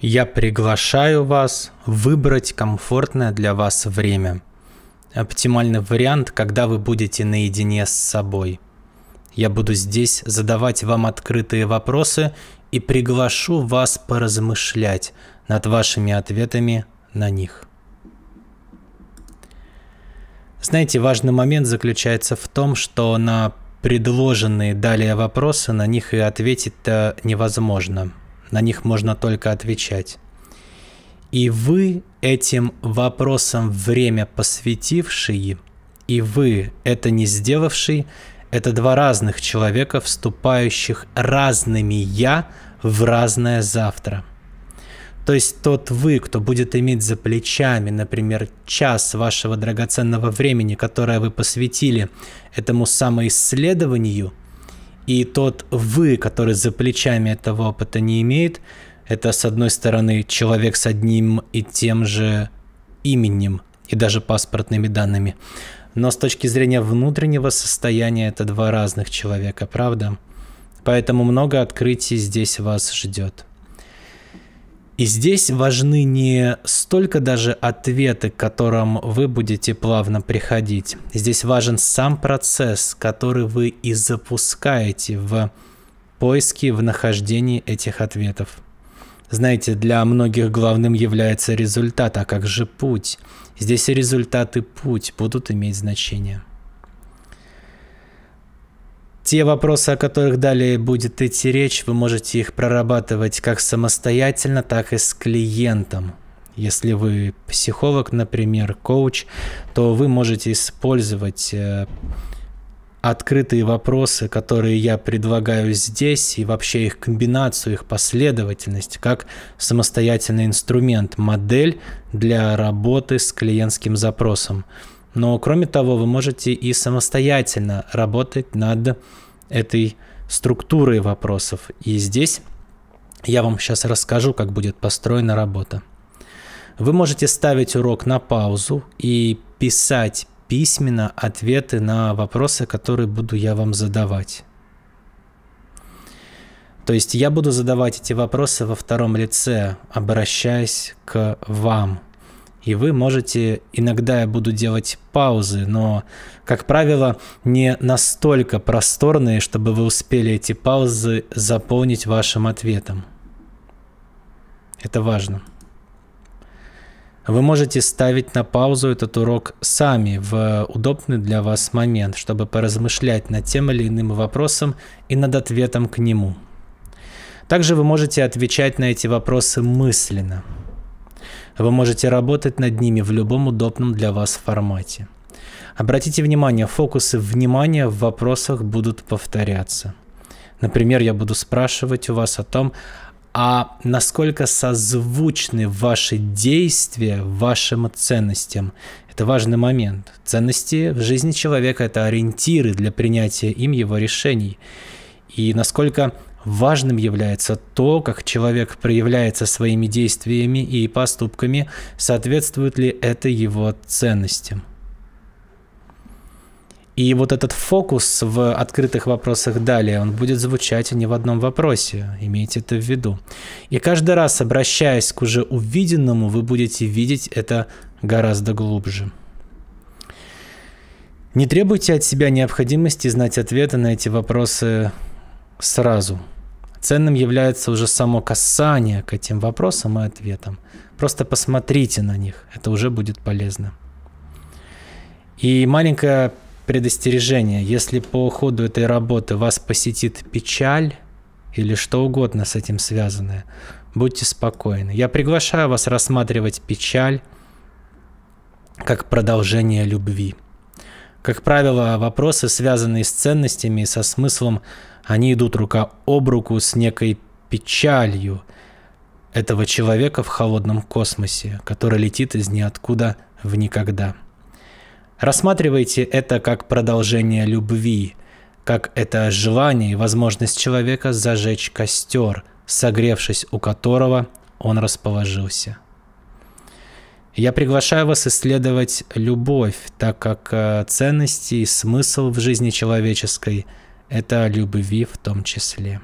Я приглашаю вас выбрать комфортное для вас время. Оптимальный вариант, когда вы будете наедине с собой. Я буду здесь задавать вам открытые вопросы и приглашу вас поразмышлять над вашими ответами на них. Знаете, важный момент заключается в том, что на предложенные далее вопросы на них и ответить-то невозможно на них можно только отвечать. И вы этим вопросом время посвятившие, и вы это не сделавший, это два разных человека, вступающих разными «я» в разное завтра. То есть тот вы, кто будет иметь за плечами, например, час вашего драгоценного времени, которое вы посвятили этому самоисследованию – и тот «вы», который за плечами этого опыта не имеет, это, с одной стороны, человек с одним и тем же именем и даже паспортными данными. Но с точки зрения внутреннего состояния это два разных человека, правда? Поэтому много открытий здесь вас ждет. И здесь важны не столько даже ответы, к которым вы будете плавно приходить. Здесь важен сам процесс, который вы и запускаете в поиске, в нахождении этих ответов. Знаете, для многих главным является результат, а как же путь? Здесь и результат, и путь будут иметь значение. Те вопросы, о которых далее будет идти речь, вы можете их прорабатывать как самостоятельно, так и с клиентом. Если вы психолог, например, коуч, то вы можете использовать э, открытые вопросы, которые я предлагаю здесь, и вообще их комбинацию, их последовательность, как самостоятельный инструмент, модель для работы с клиентским запросом. Но кроме того, вы можете и самостоятельно работать над этой структурой вопросов. И здесь я вам сейчас расскажу, как будет построена работа. Вы можете ставить урок на паузу и писать письменно ответы на вопросы, которые буду я вам задавать. То есть я буду задавать эти вопросы во втором лице, обращаясь к вам, и вы можете, иногда я буду делать паузы, но, как правило, не настолько просторные, чтобы вы успели эти паузы заполнить вашим ответом. Это важно. Вы можете ставить на паузу этот урок сами в удобный для вас момент, чтобы поразмышлять над тем или иным вопросом и над ответом к нему. Также вы можете отвечать на эти вопросы мысленно. Вы можете работать над ними в любом удобном для вас формате. Обратите внимание, фокусы внимания в вопросах будут повторяться. Например, я буду спрашивать у вас о том, а насколько созвучны ваши действия вашим ценностям. Это важный момент. Ценности в жизни человека – это ориентиры для принятия им его решений. И насколько Важным является то, как человек проявляется своими действиями и поступками, соответствует ли это его ценностям. И вот этот фокус в открытых вопросах далее, он будет звучать не в одном вопросе, имейте это в виду. И каждый раз, обращаясь к уже увиденному, вы будете видеть это гораздо глубже. Не требуйте от себя необходимости знать ответы на эти вопросы сразу. Ценным является уже само касание к этим вопросам и ответам. Просто посмотрите на них, это уже будет полезно. И маленькое предостережение. Если по ходу этой работы вас посетит печаль или что угодно с этим связанное, будьте спокойны. Я приглашаю вас рассматривать печаль как продолжение любви. Как правило, вопросы, связанные с ценностями и со смыслом они идут рука об руку с некой печалью этого человека в холодном космосе, который летит из ниоткуда в никогда. Рассматривайте это как продолжение любви, как это желание и возможность человека зажечь костер, согревшись у которого он расположился. Я приглашаю вас исследовать любовь, так как э, ценности и смысл в жизни человеческой – это о любви в том числе.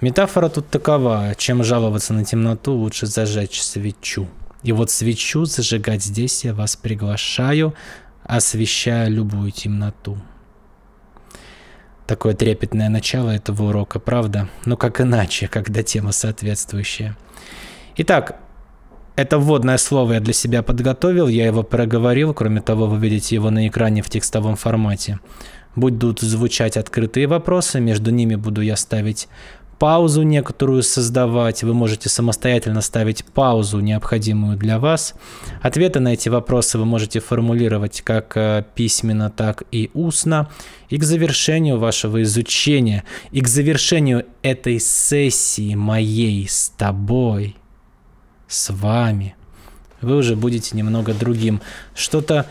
Метафора тут такова. Чем жаловаться на темноту, лучше зажечь свечу. И вот свечу зажигать здесь я вас приглашаю, освещая любую темноту. Такое трепетное начало этого урока, правда? Но как иначе, когда тема соответствующая. Итак, это вводное слово я для себя подготовил, я его проговорил, кроме того, вы видите его на экране в текстовом формате. Будут звучать открытые вопросы, между ними буду я ставить паузу некоторую создавать, вы можете самостоятельно ставить паузу, необходимую для вас. Ответы на эти вопросы вы можете формулировать как э, письменно, так и устно. И к завершению вашего изучения, и к завершению этой сессии моей с тобой, с вами, вы уже будете немного другим. Что-то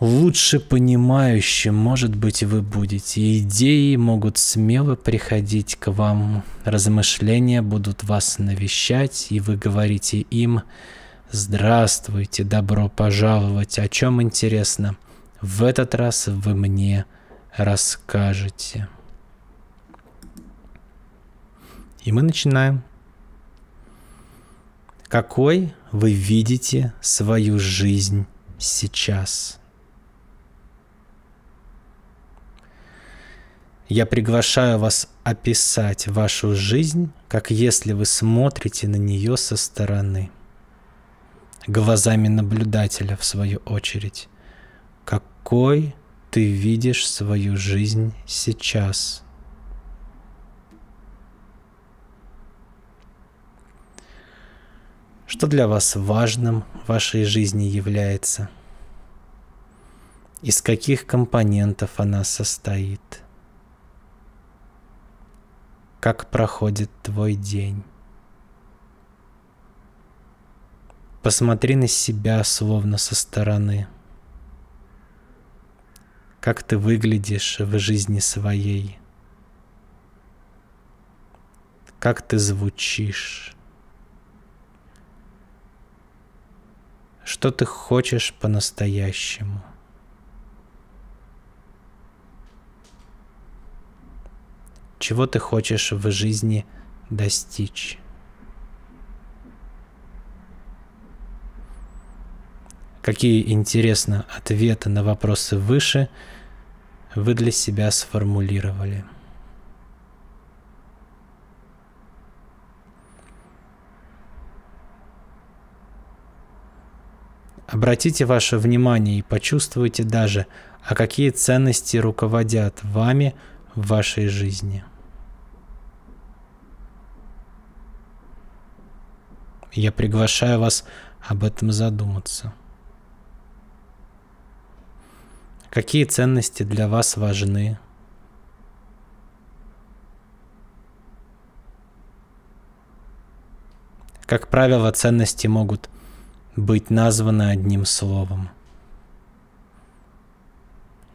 лучше понимающим, может быть, вы будете. Идеи могут смело приходить к вам, размышления будут вас навещать, и вы говорите им «Здравствуйте, добро пожаловать, о чем интересно? В этот раз вы мне расскажете». И мы начинаем. Какой вы видите свою жизнь сейчас? Я приглашаю вас описать вашу жизнь, как если вы смотрите на нее со стороны. Глазами наблюдателя, в свою очередь. Какой ты видишь свою жизнь сейчас? Что для вас важным в вашей жизни является? Из каких компонентов она состоит? как проходит твой день. Посмотри на себя словно со стороны. Как ты выглядишь в жизни своей. Как ты звучишь. Что ты хочешь по-настоящему. чего ты хочешь в жизни достичь. Какие, интересно, ответы на вопросы выше вы для себя сформулировали? Обратите ваше внимание и почувствуйте даже, а какие ценности руководят вами в вашей жизни – Я приглашаю вас об этом задуматься. Какие ценности для вас важны? Как правило, ценности могут быть названы одним словом.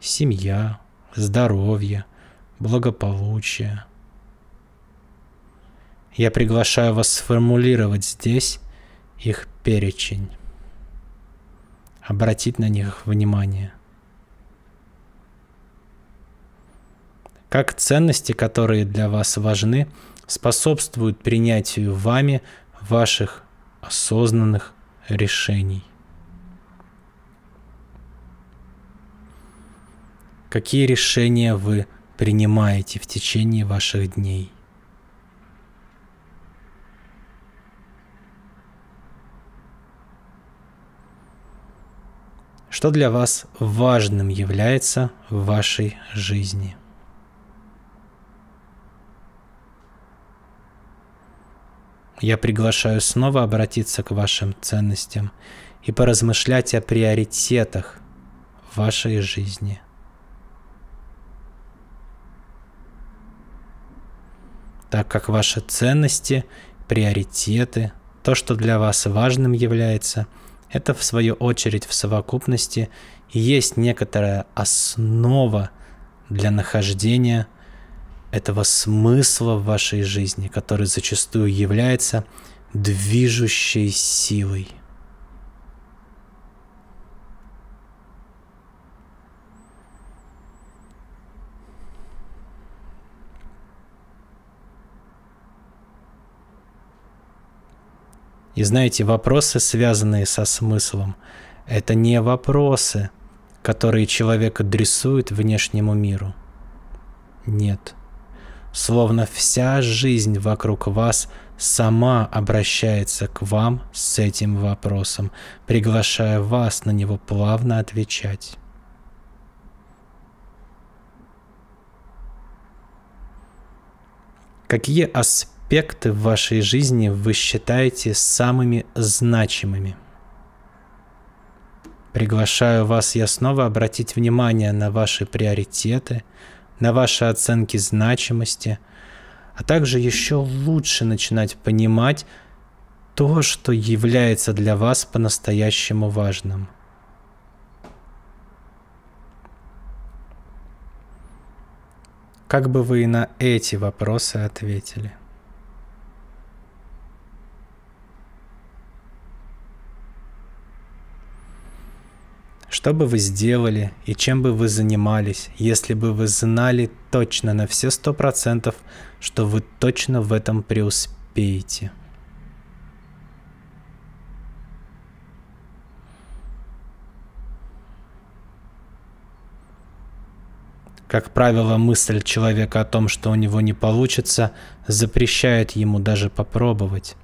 Семья, здоровье, благополучие – я приглашаю вас сформулировать здесь их перечень. Обратить на них внимание. Как ценности, которые для вас важны, способствуют принятию вами ваших осознанных решений. Какие решения вы принимаете в течение ваших дней? что для вас важным является в вашей жизни. Я приглашаю снова обратиться к вашим ценностям и поразмышлять о приоритетах в вашей жизни. Так как ваши ценности, приоритеты, то, что для вас важным является – это, в свою очередь, в совокупности есть некоторая основа для нахождения этого смысла в вашей жизни, который зачастую является движущей силой. И знаете, вопросы, связанные со смыслом, это не вопросы, которые человек адресует внешнему миру. Нет. Словно вся жизнь вокруг вас сама обращается к вам с этим вопросом, приглашая вас на него плавно отвечать. Какие аспекты аспекты в вашей жизни вы считаете самыми значимыми? Приглашаю вас я снова обратить внимание на ваши приоритеты, на ваши оценки значимости, а также еще лучше начинать понимать то, что является для вас по-настоящему важным. Как бы вы на эти вопросы ответили? Что бы вы сделали и чем бы вы занимались, если бы вы знали точно на все сто процентов, что вы точно в этом преуспеете? Как правило, мысль человека о том, что у него не получится, запрещает ему даже попробовать.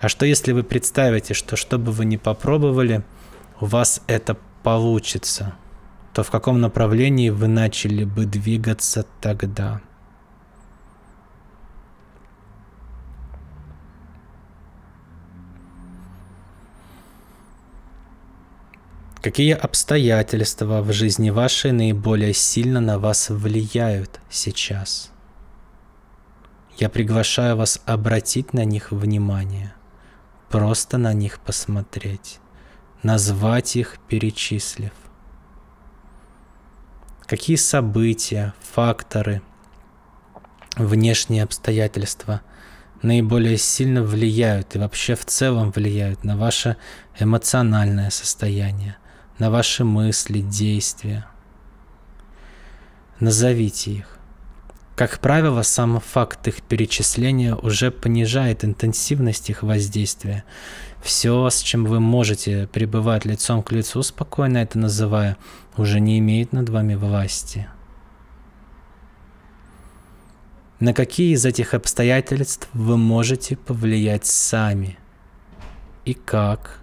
А что если вы представите, что что бы вы ни попробовали, у вас это получится? получится, то в каком направлении вы начали бы двигаться тогда? Какие обстоятельства в жизни вашей наиболее сильно на вас влияют сейчас? Я приглашаю вас обратить на них внимание, просто на них посмотреть назвать их, перечислив. Какие события, факторы, внешние обстоятельства наиболее сильно влияют и вообще в целом влияют на ваше эмоциональное состояние, на ваши мысли, действия. Назовите их. Как правило, сам факт их перечисления уже понижает интенсивность их воздействия все, с чем вы можете пребывать лицом к лицу, спокойно это называя, уже не имеет над вами власти. На какие из этих обстоятельств вы можете повлиять сами? И как?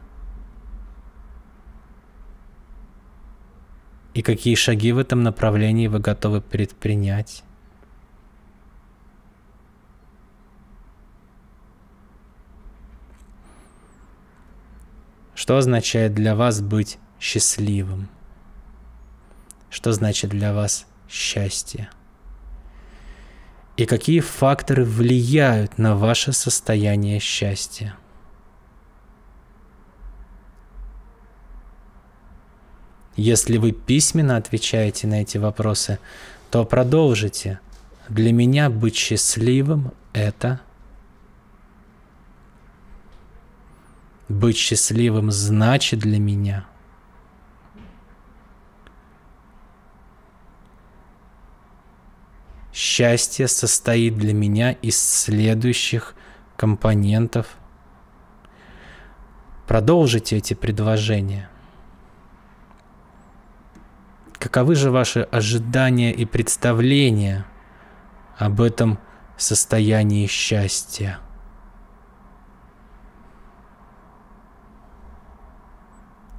И какие шаги в этом направлении вы готовы предпринять? Что означает для вас быть счастливым? Что значит для вас счастье? И какие факторы влияют на ваше состояние счастья? Если вы письменно отвечаете на эти вопросы, то продолжите. Для меня быть счастливым – это Быть счастливым значит для меня Счастье состоит для меня из следующих компонентов. Продолжите эти предложения. Каковы же ваши ожидания и представления об этом состоянии счастья?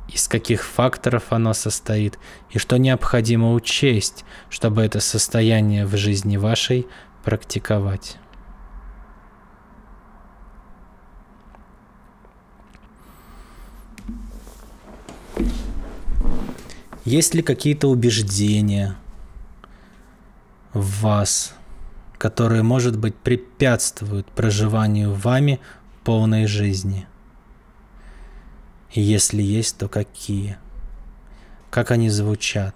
из каких факторов оно состоит и что необходимо учесть, чтобы это состояние в жизни вашей практиковать. Есть ли какие-то убеждения в вас, которые, может быть, препятствуют проживанию вами полной жизни? если есть, то какие? Как они звучат?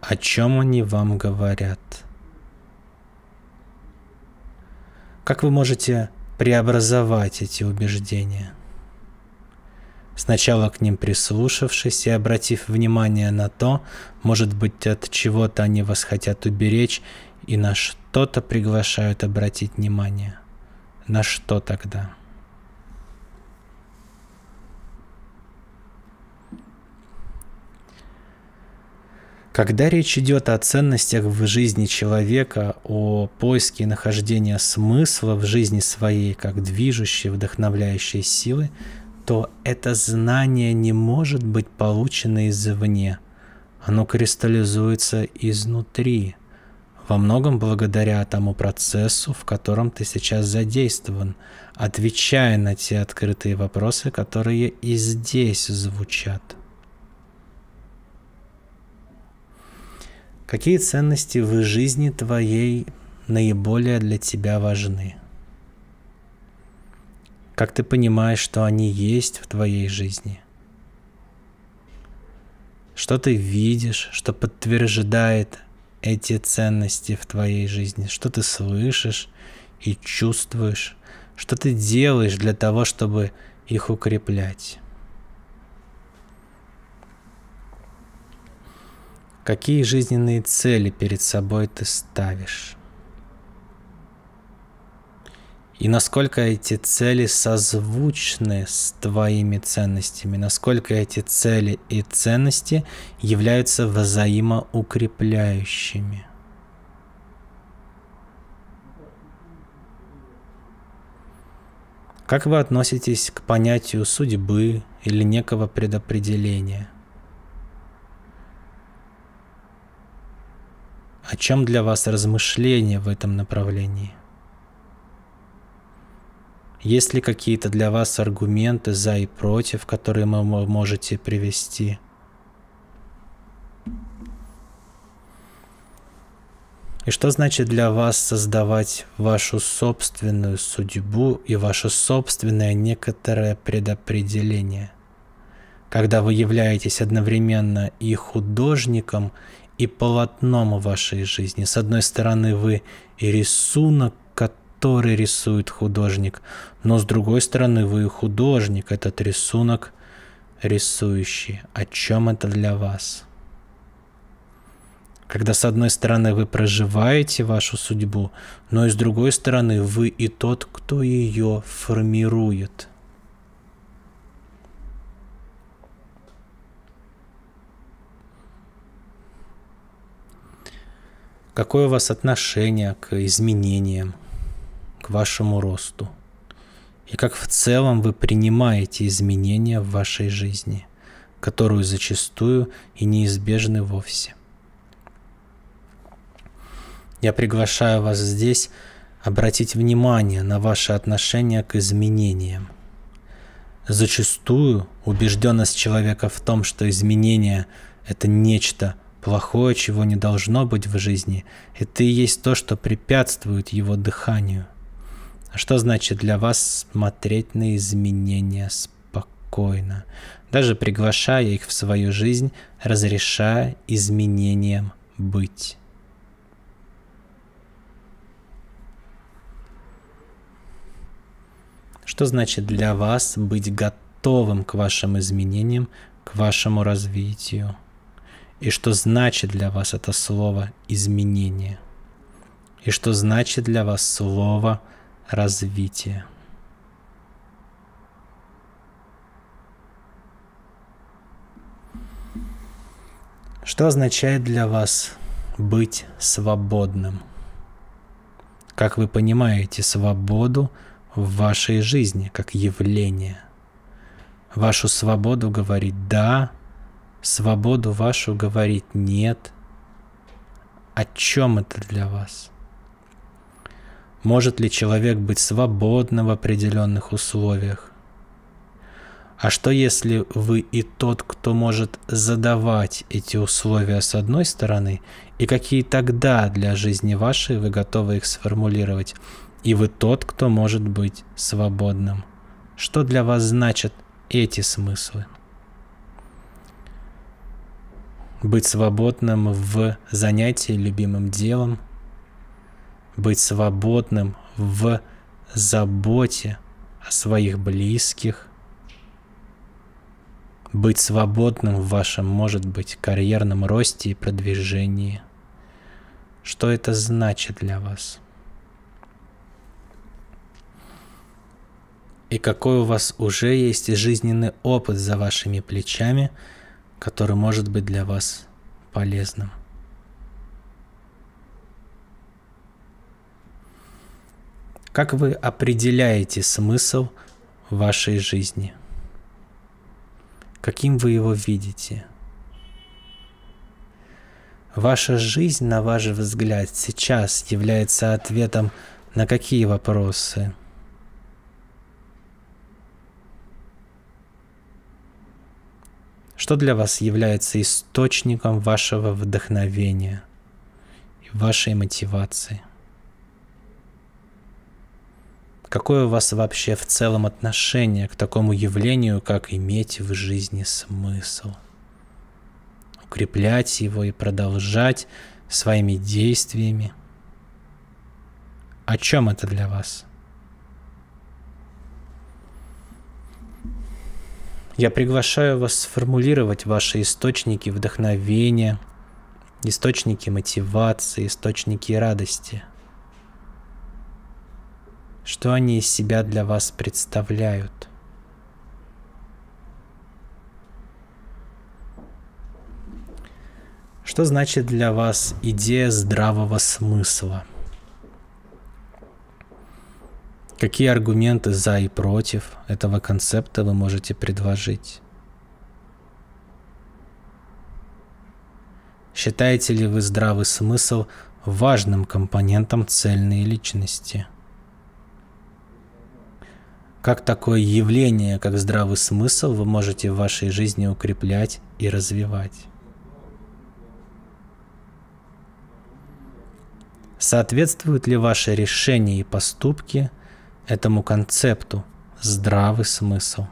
О чем они вам говорят? Как вы можете преобразовать эти убеждения? Сначала к ним прислушавшись и обратив внимание на то, может быть, от чего-то они вас хотят уберечь и на что-то приглашают обратить внимание. На что тогда? Когда речь идет о ценностях в жизни человека, о поиске и нахождении смысла в жизни своей как движущей, вдохновляющей силы, то это знание не может быть получено извне. Оно кристаллизуется изнутри, во многом благодаря тому процессу, в котором ты сейчас задействован, отвечая на те открытые вопросы, которые и здесь звучат. Какие ценности в жизни твоей наиболее для тебя важны? Как ты понимаешь, что они есть в твоей жизни? Что ты видишь, что подтверждает эти ценности в твоей жизни? Что ты слышишь и чувствуешь? Что ты делаешь для того, чтобы их укреплять? Какие жизненные цели перед собой ты ставишь? И насколько эти цели созвучны с твоими ценностями, насколько эти цели и ценности являются взаимоукрепляющими. Как вы относитесь к понятию судьбы или некого предопределения? О чем для вас размышления в этом направлении? Есть ли какие-то для вас аргументы за и против, которые вы можете привести? И что значит для вас создавать вашу собственную судьбу и ваше собственное некоторое предопределение? Когда вы являетесь одновременно и художником, и полотном вашей жизни. С одной стороны, вы и рисунок, который рисует художник, но с другой стороны, вы и художник, этот рисунок рисующий. О чем это для вас? Когда с одной стороны вы проживаете вашу судьбу, но и с другой стороны вы и тот, кто ее формирует – Какое у вас отношение к изменениям, к вашему росту? И как в целом вы принимаете изменения в вашей жизни, которые зачастую и неизбежны вовсе? Я приглашаю вас здесь обратить внимание на ваше отношение к изменениям. Зачастую убежденность человека в том, что изменения – это нечто – плохое, чего не должно быть в жизни. Это и есть то, что препятствует его дыханию. А что значит для вас смотреть на изменения спокойно, даже приглашая их в свою жизнь, разрешая изменениям быть? Что значит для вас быть готовым к вашим изменениям, к вашему развитию? и что значит для вас это слово изменение, и что значит для вас слово развитие. Что означает для вас быть свободным? Как вы понимаете свободу в вашей жизни как явление? Вашу свободу говорить «да», свободу вашу говорить нет. О чем это для вас? Может ли человек быть свободным в определенных условиях? А что если вы и тот, кто может задавать эти условия с одной стороны, и какие тогда для жизни вашей вы готовы их сформулировать? И вы тот, кто может быть свободным. Что для вас значат эти смыслы? быть свободным в занятии любимым делом, быть свободным в заботе о своих близких, быть свободным в вашем, может быть, карьерном росте и продвижении. Что это значит для вас? И какой у вас уже есть жизненный опыт за вашими плечами – который может быть для вас полезным. Как вы определяете смысл вашей жизни? Каким вы его видите? Ваша жизнь, на ваш взгляд, сейчас является ответом на какие вопросы – что для вас является источником вашего вдохновения и вашей мотивации. Какое у вас вообще в целом отношение к такому явлению, как иметь в жизни смысл? Укреплять его и продолжать своими действиями. О чем это для вас? Я приглашаю вас сформулировать ваши источники вдохновения, источники мотивации, источники радости. Что они из себя для вас представляют? Что значит для вас идея здравого смысла? Какие аргументы за и против этого концепта вы можете предложить? Считаете ли вы здравый смысл важным компонентом цельной личности? Как такое явление, как здравый смысл, вы можете в вашей жизни укреплять и развивать? Соответствуют ли ваши решения и поступки – этому концепту здравый смысл.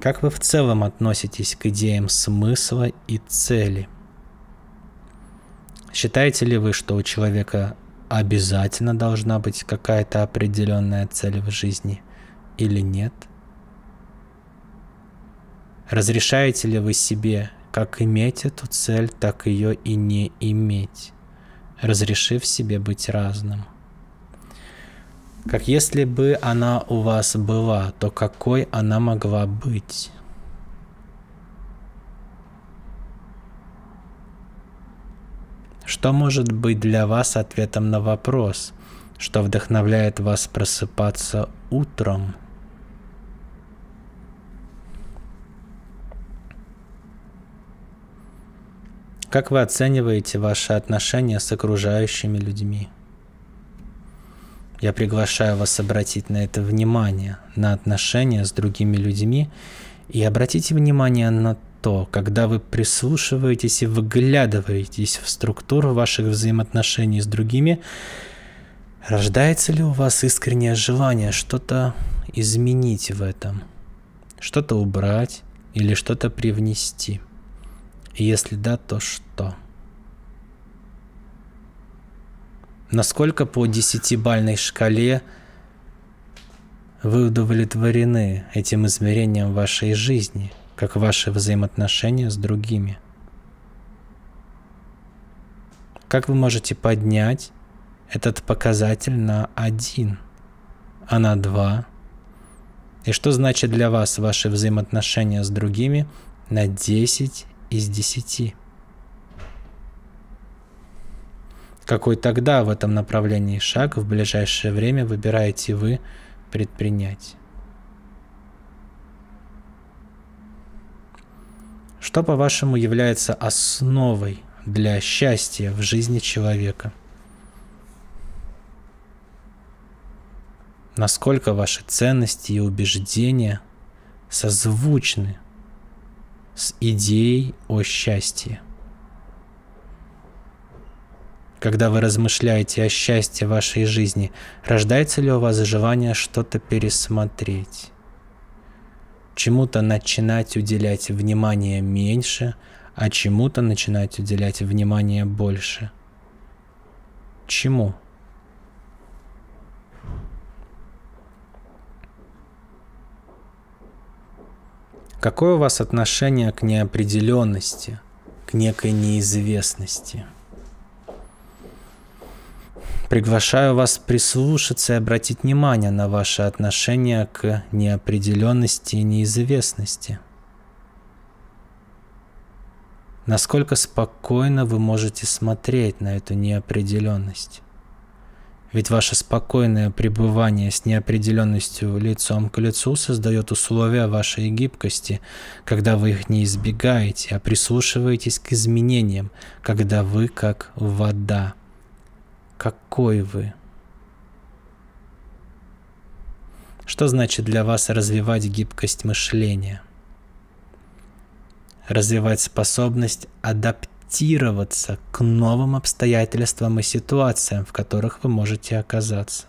Как вы в целом относитесь к идеям смысла и цели? Считаете ли вы, что у человека обязательно должна быть какая-то определенная цель в жизни или нет? Разрешаете ли вы себе как иметь эту цель, так ее и не иметь? разрешив себе быть разным. Как если бы она у вас была, то какой она могла быть? Что может быть для вас ответом на вопрос, что вдохновляет вас просыпаться утром? Как вы оцениваете ваши отношения с окружающими людьми? Я приглашаю вас обратить на это внимание, на отношения с другими людьми, и обратите внимание на то, когда вы прислушиваетесь и выглядываетесь в структуру ваших взаимоотношений с другими, рождается ли у вас искреннее желание что-то изменить в этом, что-то убрать или что-то привнести – и если да, то что? Насколько по десятибальной шкале вы удовлетворены этим измерением вашей жизни, как ваши взаимоотношения с другими? Как вы можете поднять этот показатель на один, а на два? И что значит для вас ваши взаимоотношения с другими на десять? из десяти. Какой тогда в этом направлении шаг в ближайшее время выбираете вы предпринять? Что, по-вашему, является основой для счастья в жизни человека? Насколько ваши ценности и убеждения созвучны с идеей о счастье. Когда вы размышляете о счастье вашей жизни, рождается ли у вас желание что-то пересмотреть? Чему-то начинать уделять внимание меньше, а чему-то начинать уделять внимание больше? Чему? Какое у вас отношение к неопределенности, к некой неизвестности? Приглашаю вас прислушаться и обратить внимание на ваше отношение к неопределенности и неизвестности. Насколько спокойно вы можете смотреть на эту неопределенность? Ведь ваше спокойное пребывание с неопределенностью лицом к лицу создает условия вашей гибкости, когда вы их не избегаете, а прислушиваетесь к изменениям, когда вы как вода. Какой вы? Что значит для вас развивать гибкость мышления? Развивать способность адаптироваться адаптироваться к новым обстоятельствам и ситуациям, в которых вы можете оказаться.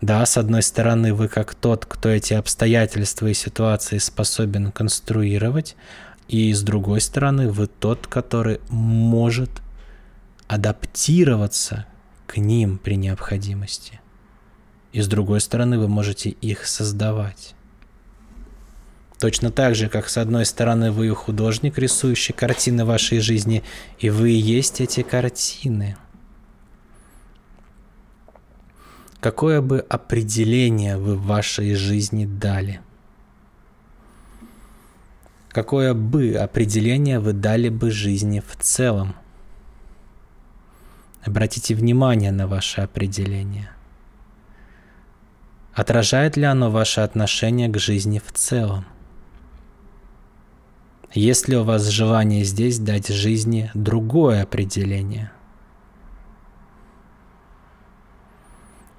Да, с одной стороны, вы как тот, кто эти обстоятельства и ситуации способен конструировать, и с другой стороны, вы тот, который может адаптироваться к ним при необходимости. И с другой стороны, вы можете их создавать. Точно так же, как с одной стороны вы художник, рисующий картины вашей жизни, и вы и есть эти картины. Какое бы определение вы в вашей жизни дали? Какое бы определение вы дали бы жизни в целом? Обратите внимание на ваше определение. Отражает ли оно ваше отношение к жизни в целом? Есть ли у вас желание здесь дать жизни другое определение?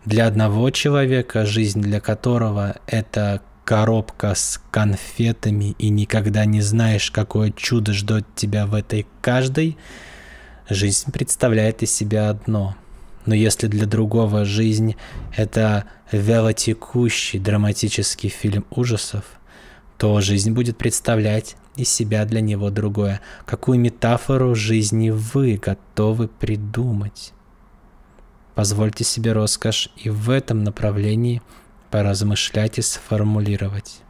Для одного человека, жизнь для которого это коробка с конфетами и никогда не знаешь, какое чудо ждет тебя в этой каждой, жизнь представляет из себя одно. Но если для другого жизнь – это вялотекущий драматический фильм ужасов, то жизнь будет представлять из себя для него другое? Какую метафору жизни вы готовы придумать? Позвольте себе роскошь и в этом направлении поразмышлять и сформулировать.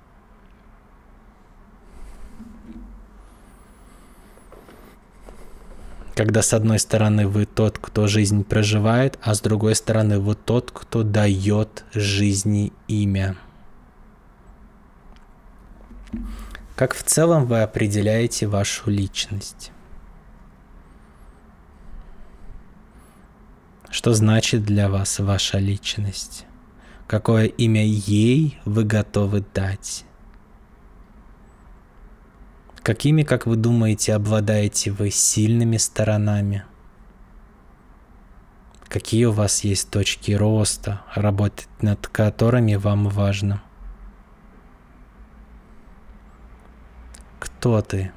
Когда с одной стороны вы тот, кто жизнь проживает, а с другой стороны вы тот, кто дает жизни имя. Как в целом вы определяете вашу личность? Что значит для вас ваша личность? Какое имя ей вы готовы дать? Какими, как вы думаете, обладаете вы сильными сторонами? Какие у вас есть точки роста, работать над которыми вам важно? Кто ты?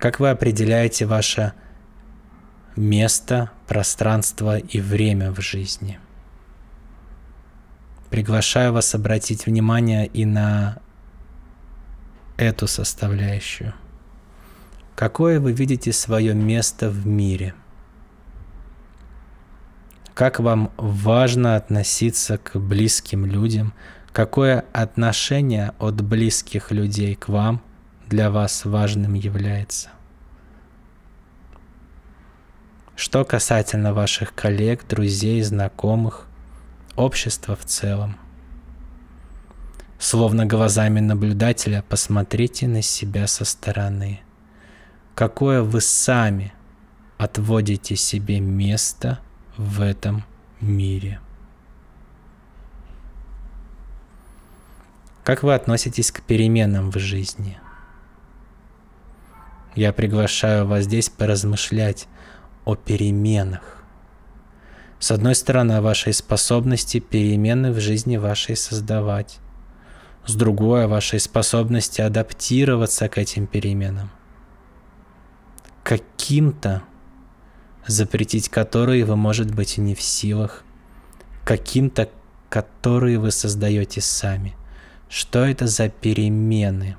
Как вы определяете ваше место, пространство и время в жизни? Приглашаю вас обратить внимание и на эту составляющую. Какое вы видите свое место в мире? Как вам важно относиться к близким людям – Какое отношение от близких людей к вам для вас важным является? Что касательно ваших коллег, друзей, знакомых, общества в целом? Словно глазами наблюдателя посмотрите на себя со стороны. Какое вы сами отводите себе место в этом мире? Как вы относитесь к переменам в жизни? Я приглашаю вас здесь поразмышлять о переменах. С одной стороны, о вашей способности перемены в жизни вашей создавать. С другой, о вашей способности адаптироваться к этим переменам. Каким-то, запретить которые вы, может быть, и не в силах. Каким-то, которые вы создаете сами – что это за перемены?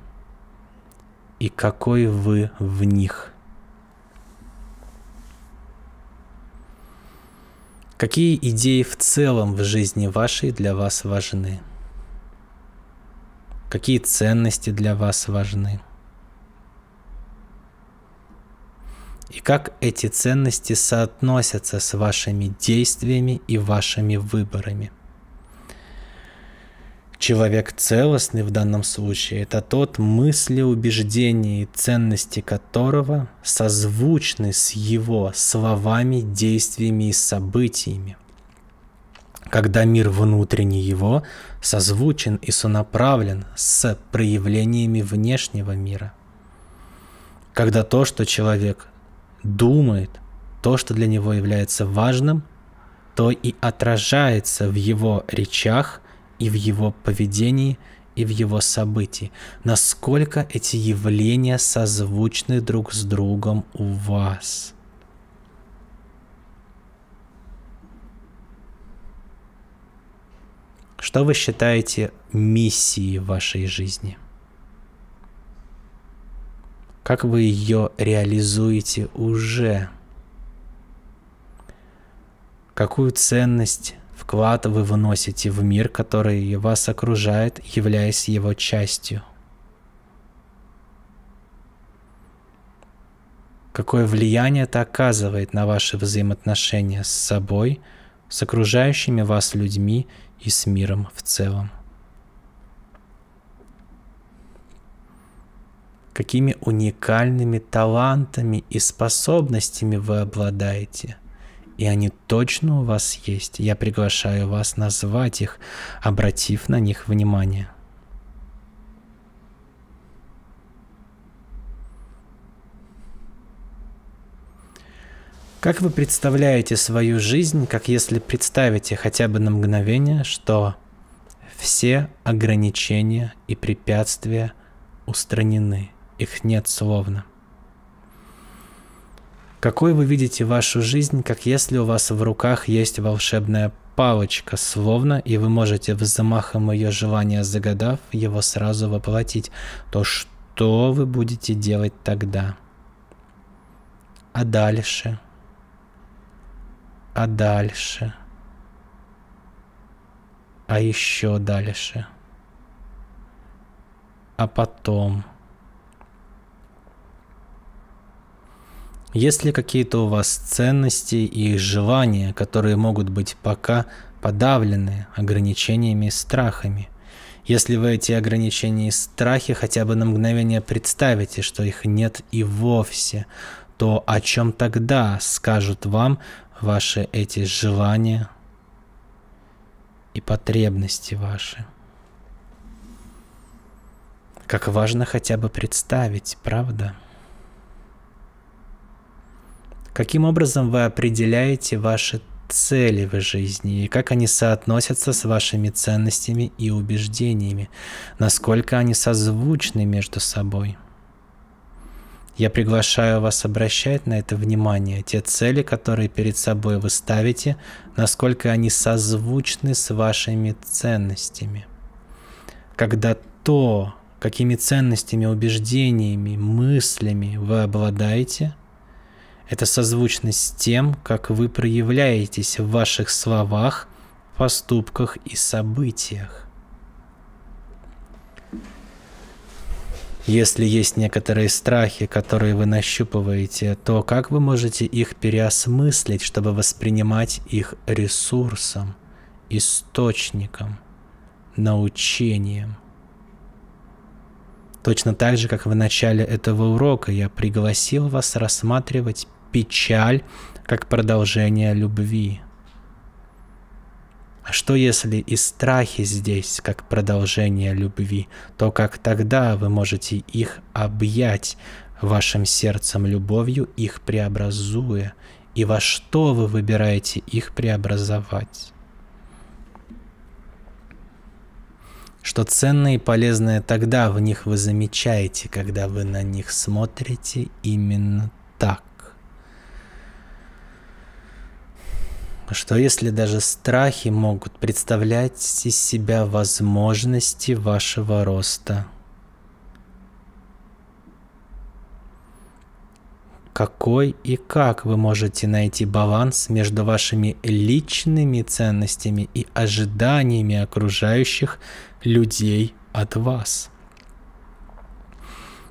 И какой вы в них? Какие идеи в целом в жизни вашей для вас важны? Какие ценности для вас важны? И как эти ценности соотносятся с вашими действиями и вашими выборами? Человек целостный в данном случае – это тот мысли, убеждения и ценности которого созвучны с его словами, действиями и событиями. Когда мир внутренний его созвучен и сонаправлен с проявлениями внешнего мира. Когда то, что человек думает, то, что для него является важным, то и отражается в его речах – и в его поведении, и в его событии. Насколько эти явления созвучны друг с другом у вас? Что вы считаете миссией вашей жизни? Как вы ее реализуете уже? Какую ценность Вклад вы выносите в мир, который вас окружает, являясь его частью. Какое влияние это оказывает на ваши взаимоотношения с собой, с окружающими вас людьми и с миром в целом. Какими уникальными талантами и способностями вы обладаете – и они точно у вас есть. Я приглашаю вас назвать их, обратив на них внимание. Как вы представляете свою жизнь, как если представите хотя бы на мгновение, что все ограничения и препятствия устранены, их нет словно. Какой вы видите вашу жизнь, как если у вас в руках есть волшебная палочка, словно, и вы можете в замахом ее желания загадав, его сразу воплотить, то что вы будете делать тогда? А дальше? А дальше? А еще дальше? А потом? Есть ли какие-то у вас ценности и желания, которые могут быть пока подавлены ограничениями и страхами? Если вы эти ограничения и страхи хотя бы на мгновение представите, что их нет и вовсе, то о чем тогда скажут вам ваши эти желания и потребности ваши? Как важно хотя бы представить, правда? Каким образом вы определяете ваши цели в жизни и как они соотносятся с вашими ценностями и убеждениями, насколько они созвучны между собой. Я приглашаю вас обращать на это внимание, те цели, которые перед собой вы ставите, насколько они созвучны с вашими ценностями. Когда то, какими ценностями, убеждениями, мыслями вы обладаете – это созвучно с тем, как вы проявляетесь в ваших словах, поступках и событиях. Если есть некоторые страхи, которые вы нащупываете, то как вы можете их переосмыслить, чтобы воспринимать их ресурсом, источником, научением? Точно так же, как в начале этого урока, я пригласил вас рассматривать печаль как продолжение любви? А что если и страхи здесь как продолжение любви, то как тогда вы можете их объять вашим сердцем любовью, их преобразуя, и во что вы выбираете их преобразовать? Что ценное и полезное тогда в них вы замечаете, когда вы на них смотрите именно так. что если даже страхи могут представлять из себя возможности вашего роста. Какой и как вы можете найти баланс между вашими личными ценностями и ожиданиями окружающих людей от вас?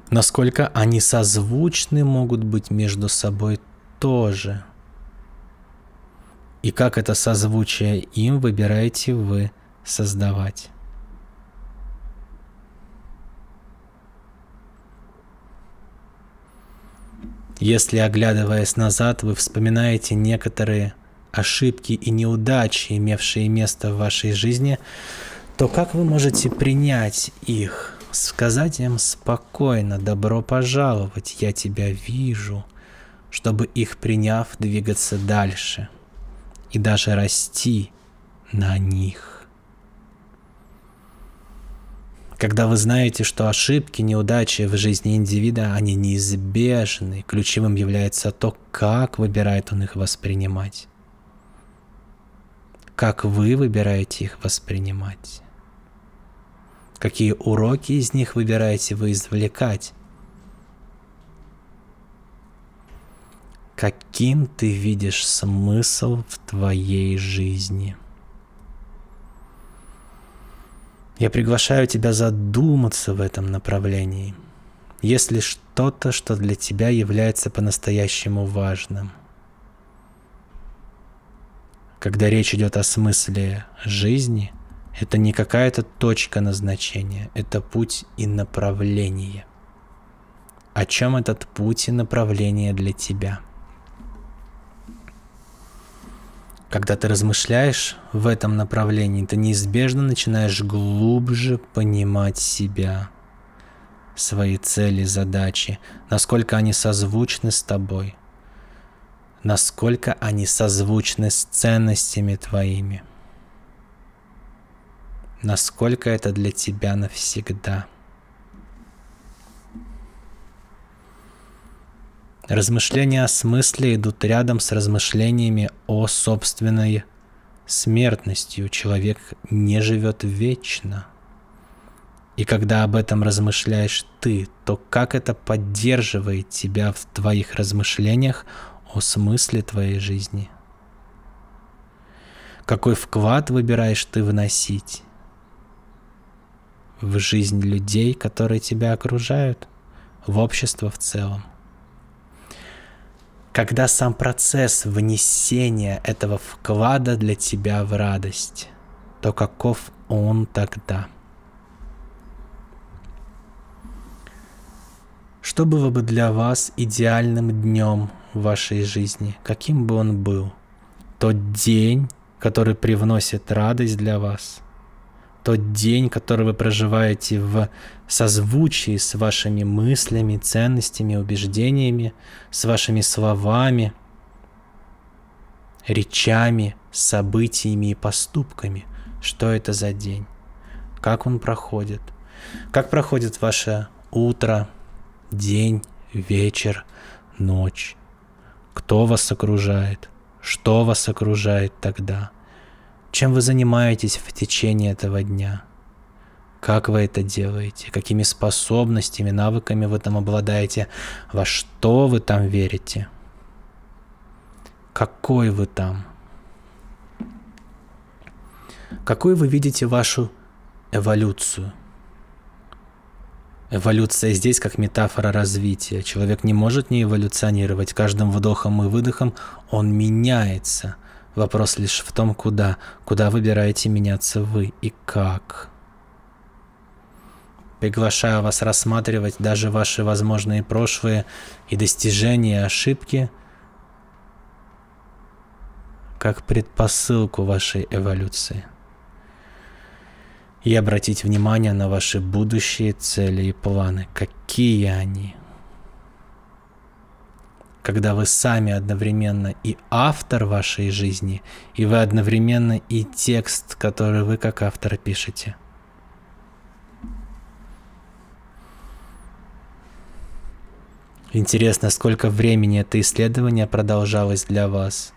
Насколько они созвучны могут быть между собой тоже – и как это созвучие им выбираете вы создавать. Если, оглядываясь назад, вы вспоминаете некоторые ошибки и неудачи, имевшие место в вашей жизни, то как вы можете принять их, сказать им спокойно «добро пожаловать, я тебя вижу», чтобы их приняв двигаться дальше – и даже расти на них. Когда вы знаете, что ошибки, неудачи в жизни индивида, они неизбежны, ключевым является то, как выбирает он их воспринимать. Как вы выбираете их воспринимать. Какие уроки из них выбираете вы извлекать. каким ты видишь смысл в твоей жизни. Я приглашаю тебя задуматься в этом направлении, если что-то, что для тебя является по-настоящему важным. Когда речь идет о смысле жизни, это не какая-то точка назначения, это путь и направление. О чем этот путь и направление для тебя – Когда ты размышляешь в этом направлении, ты неизбежно начинаешь глубже понимать себя, свои цели, задачи, насколько они созвучны с тобой, насколько они созвучны с ценностями твоими, насколько это для тебя навсегда – Размышления о смысле идут рядом с размышлениями о собственной смертностью. Человек не живет вечно. И когда об этом размышляешь ты, то как это поддерживает тебя в твоих размышлениях о смысле твоей жизни? Какой вклад выбираешь ты вносить в жизнь людей, которые тебя окружают, в общество в целом? когда сам процесс внесения этого вклада для тебя в радость, то каков он тогда? Что было бы для вас идеальным днем в вашей жизни, каким бы он был? Тот день, который привносит радость для вас – тот день, который вы проживаете в созвучии с вашими мыслями, ценностями, убеждениями, с вашими словами, речами, событиями и поступками. Что это за день? Как он проходит? Как проходит ваше утро, день, вечер, ночь? Кто вас окружает? Что вас окружает тогда? – чем вы занимаетесь в течение этого дня? Как вы это делаете? Какими способностями, навыками вы там обладаете? Во что вы там верите? Какой вы там? Какой вы видите вашу эволюцию? Эволюция здесь как метафора развития. Человек не может не эволюционировать. Каждым вдохом и выдохом он меняется – Вопрос лишь в том, куда, куда выбираете меняться вы и как. Приглашаю вас рассматривать даже ваши возможные прошлые и достижения, и ошибки как предпосылку вашей эволюции и обратить внимание на ваши будущие цели и планы. Какие они? когда вы сами одновременно и автор вашей жизни, и вы одновременно и текст, который вы как автор пишете. Интересно, сколько времени это исследование продолжалось для вас,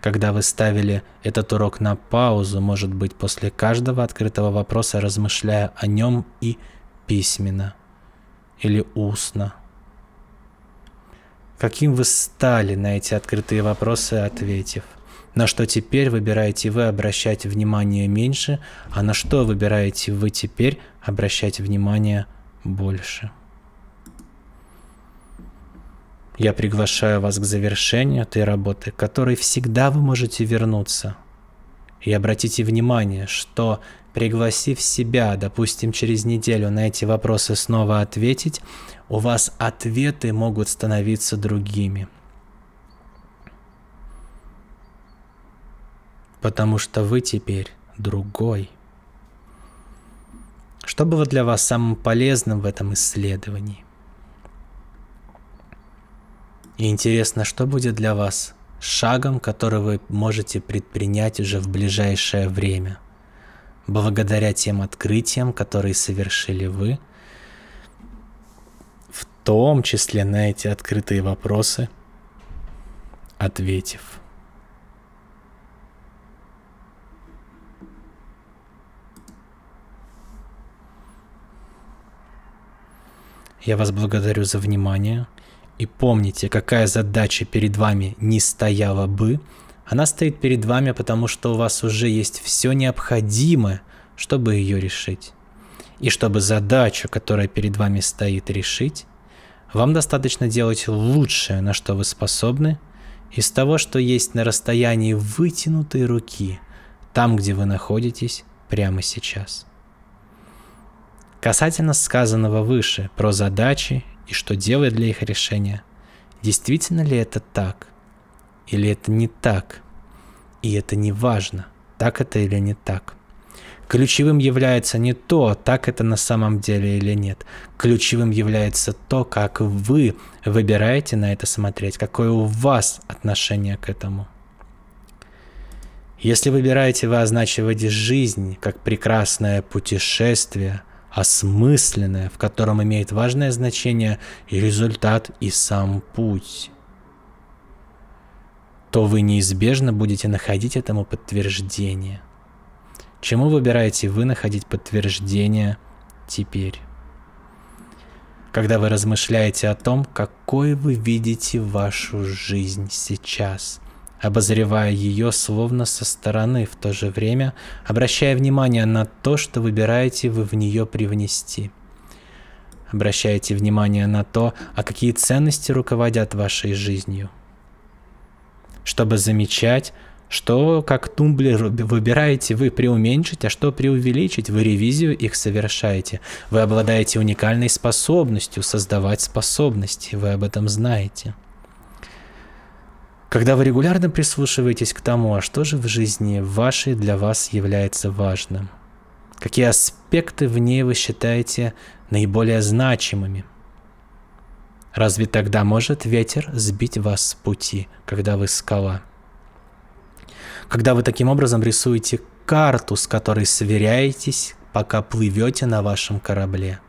когда вы ставили этот урок на паузу, может быть, после каждого открытого вопроса, размышляя о нем и письменно или устно каким вы стали на эти открытые вопросы, ответив. На что теперь выбираете вы обращать внимание меньше, а на что выбираете вы теперь обращать внимание больше. Я приглашаю вас к завершению этой работы, к которой всегда вы можете вернуться – и обратите внимание, что, пригласив себя, допустим, через неделю на эти вопросы снова ответить, у вас ответы могут становиться другими. Потому что вы теперь другой. Что было для вас самым полезным в этом исследовании? И интересно, что будет для вас шагом, который вы можете предпринять уже в ближайшее время. Благодаря тем открытиям, которые совершили вы, в том числе на эти открытые вопросы, ответив. Я вас благодарю за внимание. И помните, какая задача перед вами не стояла бы, она стоит перед вами, потому что у вас уже есть все необходимое, чтобы ее решить. И чтобы задачу, которая перед вами стоит, решить, вам достаточно делать лучшее, на что вы способны, из того, что есть на расстоянии вытянутой руки, там, где вы находитесь прямо сейчас. Касательно сказанного выше про задачи и что делает для их решения. Действительно ли это так? Или это не так? И это не важно, так это или не так. Ключевым является не то, так это на самом деле или нет. Ключевым является то, как вы выбираете на это смотреть, какое у вас отношение к этому. Если выбираете вы означивать жизнь как прекрасное путешествие, осмысленное, в котором имеет важное значение и результат, и сам путь, то вы неизбежно будете находить этому подтверждение. Чему выбираете вы находить подтверждение теперь? Когда вы размышляете о том, какой вы видите вашу жизнь сейчас – обозревая ее словно со стороны, в то же время обращая внимание на то, что выбираете вы в нее привнести. обращаете внимание на то, а какие ценности руководят вашей жизнью. Чтобы замечать, что как тумблер выбираете вы преуменьшить, а что преувеличить, вы ревизию их совершаете. Вы обладаете уникальной способностью создавать способности, вы об этом знаете. Когда вы регулярно прислушиваетесь к тому, а что же в жизни вашей для вас является важным, какие аспекты в ней вы считаете наиболее значимыми, разве тогда может ветер сбить вас с пути, когда вы скала? Когда вы таким образом рисуете карту, с которой сверяетесь, пока плывете на вашем корабле.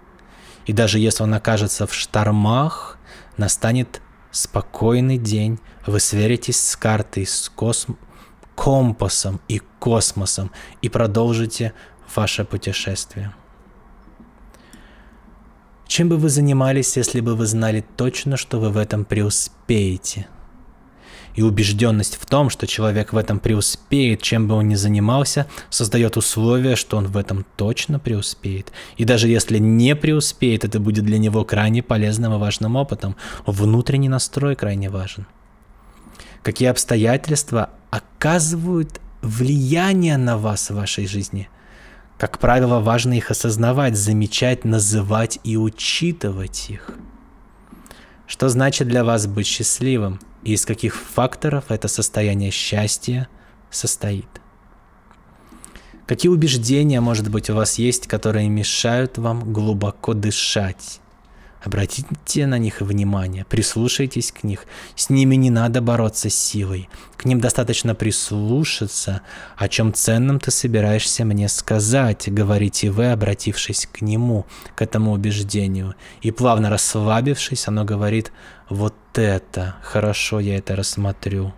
И даже если он окажется в штормах, настанет спокойный день, вы сверитесь с картой, с косм... компасом и космосом и продолжите ваше путешествие. Чем бы вы занимались, если бы вы знали точно, что вы в этом преуспеете – и убежденность в том, что человек в этом преуспеет, чем бы он ни занимался, создает условия, что он в этом точно преуспеет. И даже если не преуспеет, это будет для него крайне полезным и важным опытом. Внутренний настрой крайне важен. Какие обстоятельства оказывают влияние на вас в вашей жизни? Как правило, важно их осознавать, замечать, называть и учитывать их – что значит для вас быть счастливым? И из каких факторов это состояние счастья состоит? Какие убеждения, может быть, у вас есть, которые мешают вам глубоко дышать? Обратите на них внимание, прислушайтесь к них. С ними не надо бороться с силой. К ним достаточно прислушаться, о чем ценным ты собираешься мне сказать, говорите вы, обратившись к нему, к этому убеждению. И плавно расслабившись, оно говорит «вот это, хорошо, я это рассмотрю»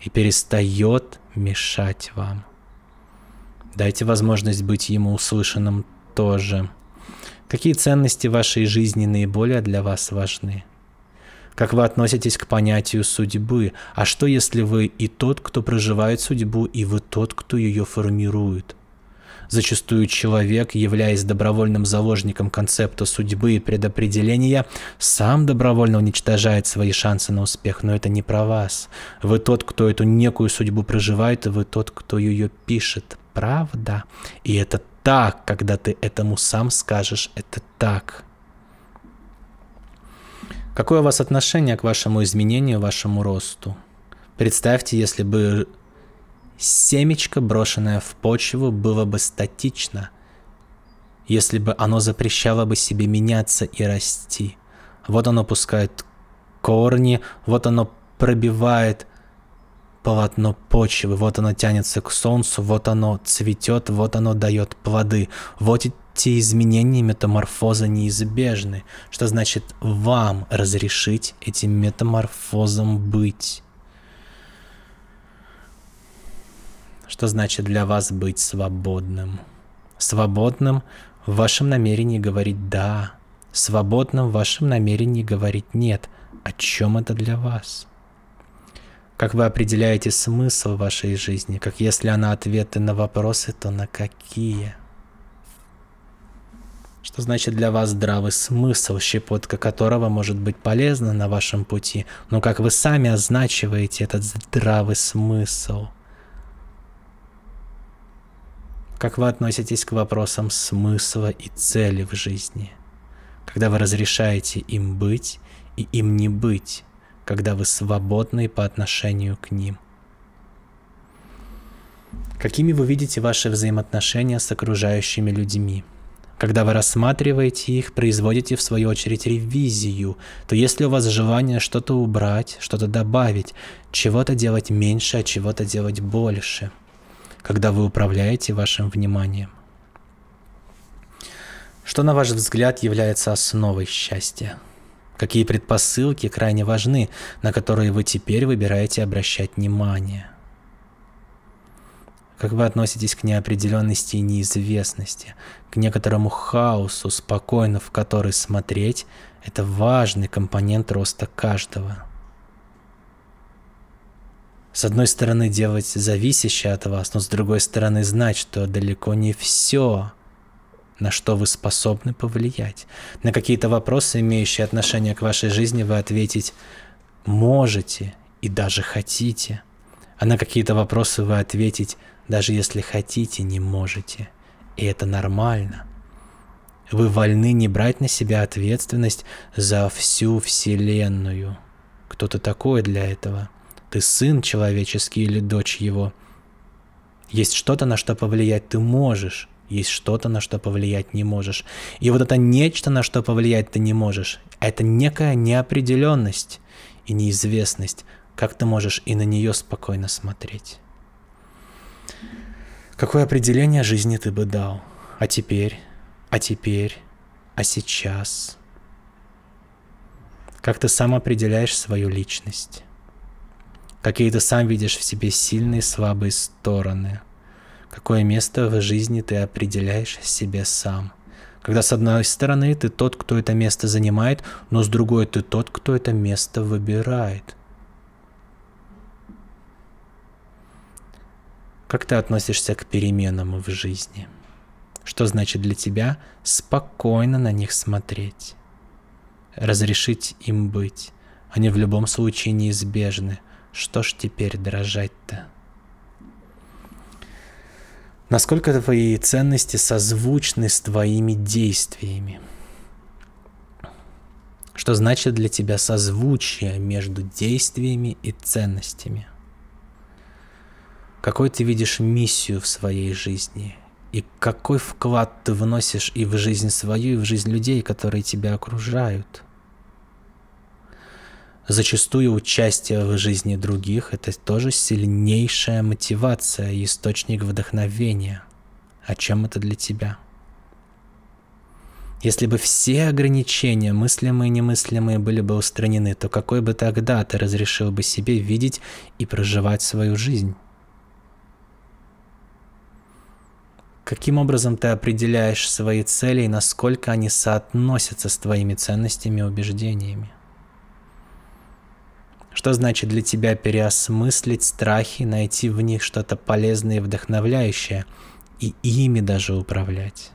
и перестает мешать вам. Дайте возможность быть ему услышанным тоже. Какие ценности вашей жизни наиболее для вас важны? Как вы относитесь к понятию судьбы? А что, если вы и тот, кто проживает судьбу, и вы тот, кто ее формирует? Зачастую человек, являясь добровольным заложником концепта судьбы и предопределения, сам добровольно уничтожает свои шансы на успех, но это не про вас. Вы тот, кто эту некую судьбу проживает, и вы тот, кто ее пишет. Правда? И это так, когда ты этому сам скажешь, это так. Какое у вас отношение к вашему изменению, вашему росту? Представьте, если бы семечко, брошенное в почву, было бы статично, если бы оно запрещало бы себе меняться и расти. Вот оно пускает корни, вот оно пробивает полотно почвы, вот оно тянется к солнцу, вот оно цветет, вот оно дает плоды, вот эти изменения метаморфоза неизбежны, что значит вам разрешить этим метаморфозом быть. Что значит для вас быть свободным? Свободным в вашем намерении говорить «да», свободным в вашем намерении говорить «нет». О чем это для вас? Как вы определяете смысл вашей жизни? Как если она ответы на вопросы, то на какие? Что значит для вас здравый смысл, щепотка которого может быть полезна на вашем пути, но как вы сами означиваете этот здравый смысл? Как вы относитесь к вопросам смысла и цели в жизни, когда вы разрешаете им быть и им не быть? когда вы свободны по отношению к ним. Какими вы видите ваши взаимоотношения с окружающими людьми? Когда вы рассматриваете их, производите в свою очередь ревизию, то есть ли у вас желание что-то убрать, что-то добавить, чего-то делать меньше, а чего-то делать больше, когда вы управляете вашим вниманием? Что, на ваш взгляд, является основой счастья? Какие предпосылки крайне важны, на которые вы теперь выбираете обращать внимание? Как вы относитесь к неопределенности и неизвестности, к некоторому хаосу, спокойно в который смотреть, это важный компонент роста каждого. С одной стороны, делать зависящее от вас, но с другой стороны, знать, что далеко не все – на что вы способны повлиять. На какие-то вопросы, имеющие отношение к вашей жизни, вы ответить можете и даже хотите. А на какие-то вопросы вы ответить даже если хотите, не можете. И это нормально. Вы вольны не брать на себя ответственность за всю Вселенную. Кто ты такой для этого? Ты сын человеческий или дочь его? Есть что-то, на что повлиять ты можешь есть что-то, на что повлиять не можешь. И вот это нечто, на что повлиять ты не можешь, это некая неопределенность и неизвестность, как ты можешь и на нее спокойно смотреть. Какое определение жизни ты бы дал? А теперь? А теперь? А сейчас? Как ты сам определяешь свою личность? Какие ты сам видишь в себе сильные и слабые стороны – Какое место в жизни ты определяешь себе сам. Когда с одной стороны ты тот, кто это место занимает, но с другой ты тот, кто это место выбирает. Как ты относишься к переменам в жизни? Что значит для тебя спокойно на них смотреть? Разрешить им быть. Они в любом случае неизбежны. Что ж теперь дрожать-то? Насколько твои ценности созвучны с твоими действиями? Что значит для тебя созвучие между действиями и ценностями? Какой ты видишь миссию в своей жизни? И какой вклад ты вносишь и в жизнь свою, и в жизнь людей, которые тебя окружают? зачастую участие в жизни других – это тоже сильнейшая мотивация и источник вдохновения. А чем это для тебя? Если бы все ограничения, мыслимые и немыслимые, были бы устранены, то какой бы тогда ты разрешил бы себе видеть и проживать свою жизнь? Каким образом ты определяешь свои цели и насколько они соотносятся с твоими ценностями и убеждениями? Что значит для тебя переосмыслить страхи, найти в них что-то полезное и вдохновляющее, и ими даже управлять?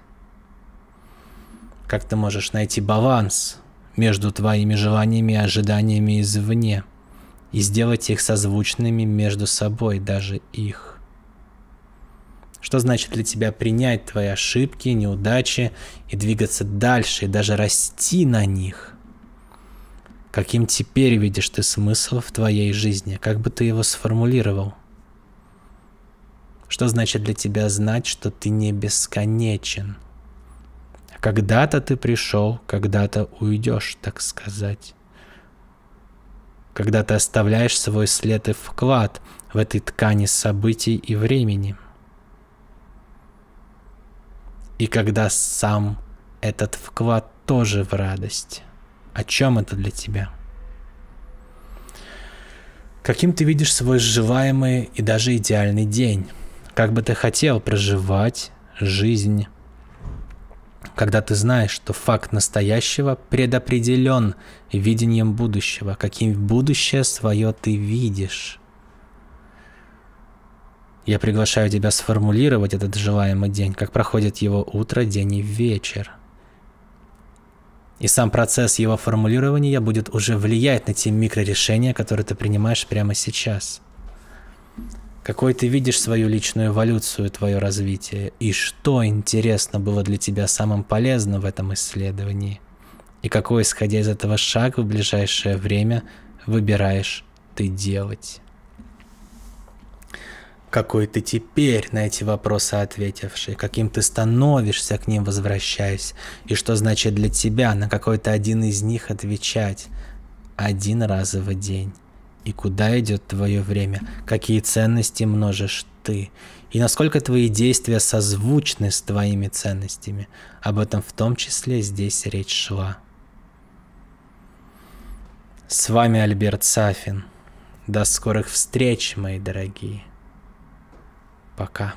Как ты можешь найти баланс между твоими желаниями и ожиданиями извне и сделать их созвучными между собой, даже их? Что значит для тебя принять твои ошибки, неудачи и двигаться дальше, и даже расти на них – Каким теперь видишь ты смысл в твоей жизни? Как бы ты его сформулировал? Что значит для тебя знать, что ты не бесконечен? Когда-то ты пришел, когда-то уйдешь, так сказать. Когда ты оставляешь свой след и вклад в этой ткани событий и времени. И когда сам этот вклад тоже в радость. О чем это для тебя? Каким ты видишь свой желаемый и даже идеальный день? Как бы ты хотел проживать жизнь? Когда ты знаешь, что факт настоящего предопределен видением будущего, каким будущее свое ты видишь. Я приглашаю тебя сформулировать этот желаемый день, как проходит его утро, день и вечер. И сам процесс его формулирования будет уже влиять на те микрорешения, которые ты принимаешь прямо сейчас. Какой ты видишь свою личную эволюцию, твое развитие, и что интересно было для тебя самым полезным в этом исследовании, и какой, исходя из этого шаг, в ближайшее время выбираешь ты делать какой ты теперь на эти вопросы ответивший, каким ты становишься к ним возвращаясь, и что значит для тебя на какой-то один из них отвечать один раз в день. И куда идет твое время, какие ценности множишь ты, и насколько твои действия созвучны с твоими ценностями. Об этом в том числе здесь речь шла. С вами Альберт Сафин. До скорых встреч, мои дорогие. Пока.